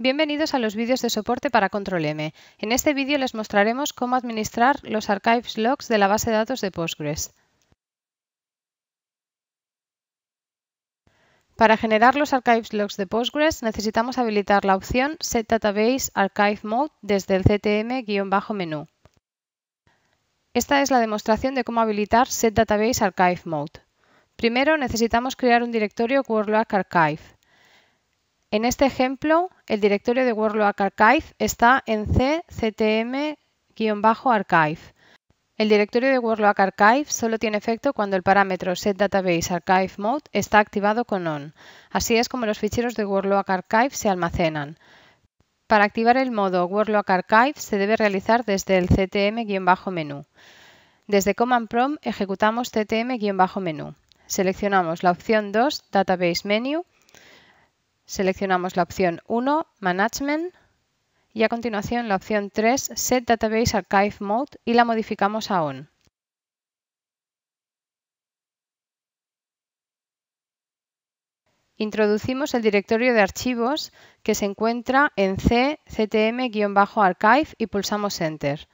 Bienvenidos a los vídeos de soporte para Control M. En este vídeo les mostraremos cómo administrar los archives logs de la base de datos de Postgres. Para generar los archives logs de Postgres necesitamos habilitar la opción Set Database Archive Mode desde el CTM-menú. Esta es la demostración de cómo habilitar Set Database Archive Mode. Primero necesitamos crear un directorio WordLock Archive. En este ejemplo, el directorio de WordLock Archive está en cctm-archive. El directorio de Workload Archive solo tiene efecto cuando el parámetro archive mode está activado con on. Así es como los ficheros de Workload Archive se almacenan. Para activar el modo Wordlock Archive se debe realizar desde el ctm-menú. Desde Command Prompt ejecutamos ctm-menú. Seleccionamos la opción 2 Database Menu Seleccionamos la opción 1, Management, y a continuación la opción 3, Set Database Archive Mode, y la modificamos a ON. Introducimos el directorio de archivos que se encuentra en cctm archive y pulsamos Enter.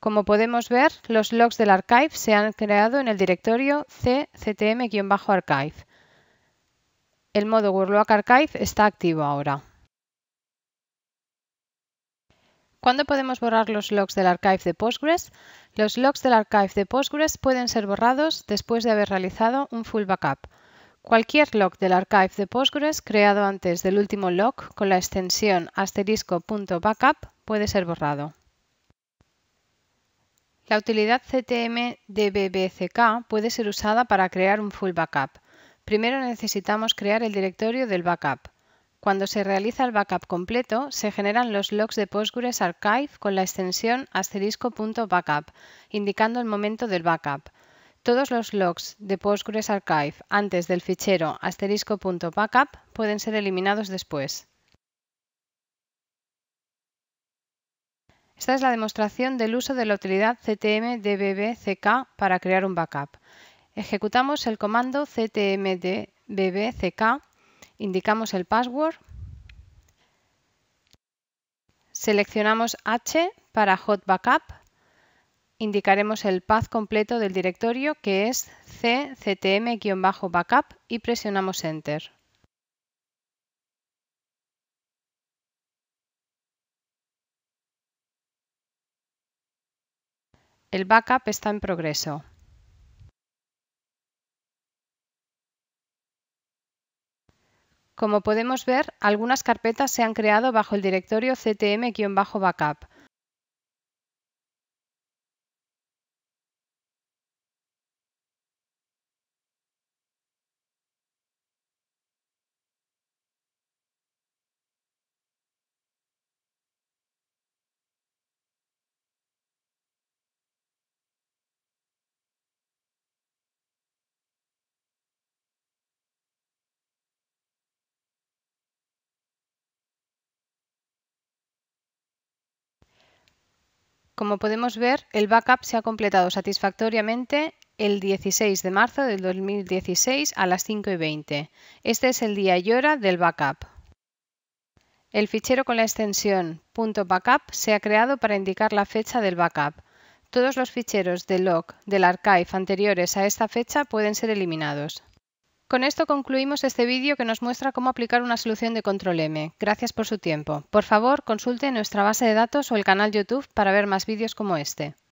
Como podemos ver, los logs del archive se han creado en el directorio cctm archive el modo Warlock Archive está activo ahora. ¿Cuándo podemos borrar los logs del archive de Postgres? Los logs del archive de Postgres pueden ser borrados después de haber realizado un full backup. Cualquier log del archive de Postgres creado antes del último log con la extensión asterisco.backup puede ser borrado. La utilidad CTM DBBCK puede ser usada para crear un full backup. Primero necesitamos crear el directorio del backup. Cuando se realiza el backup completo, se generan los logs de Postgres Archive con la extensión asterisco.backup, indicando el momento del backup. Todos los logs de Postgres Archive antes del fichero asterisco.backup pueden ser eliminados después. Esta es la demostración del uso de la utilidad CTM para crear un backup. Ejecutamos el comando ctmdbbck, indicamos el password, seleccionamos H para hot backup, indicaremos el path completo del directorio que es cctm-backup y presionamos Enter. El backup está en progreso. Como podemos ver, algunas carpetas se han creado bajo el directorio ctm-backup, Como podemos ver, el backup se ha completado satisfactoriamente el 16 de marzo del 2016 a las 5 y 20. Este es el día y hora del backup. El fichero con la extensión .backup se ha creado para indicar la fecha del backup. Todos los ficheros de log del archive anteriores a esta fecha pueden ser eliminados. Con esto concluimos este vídeo que nos muestra cómo aplicar una solución de control M. Gracias por su tiempo. Por favor, consulte nuestra base de datos o el canal YouTube para ver más vídeos como este.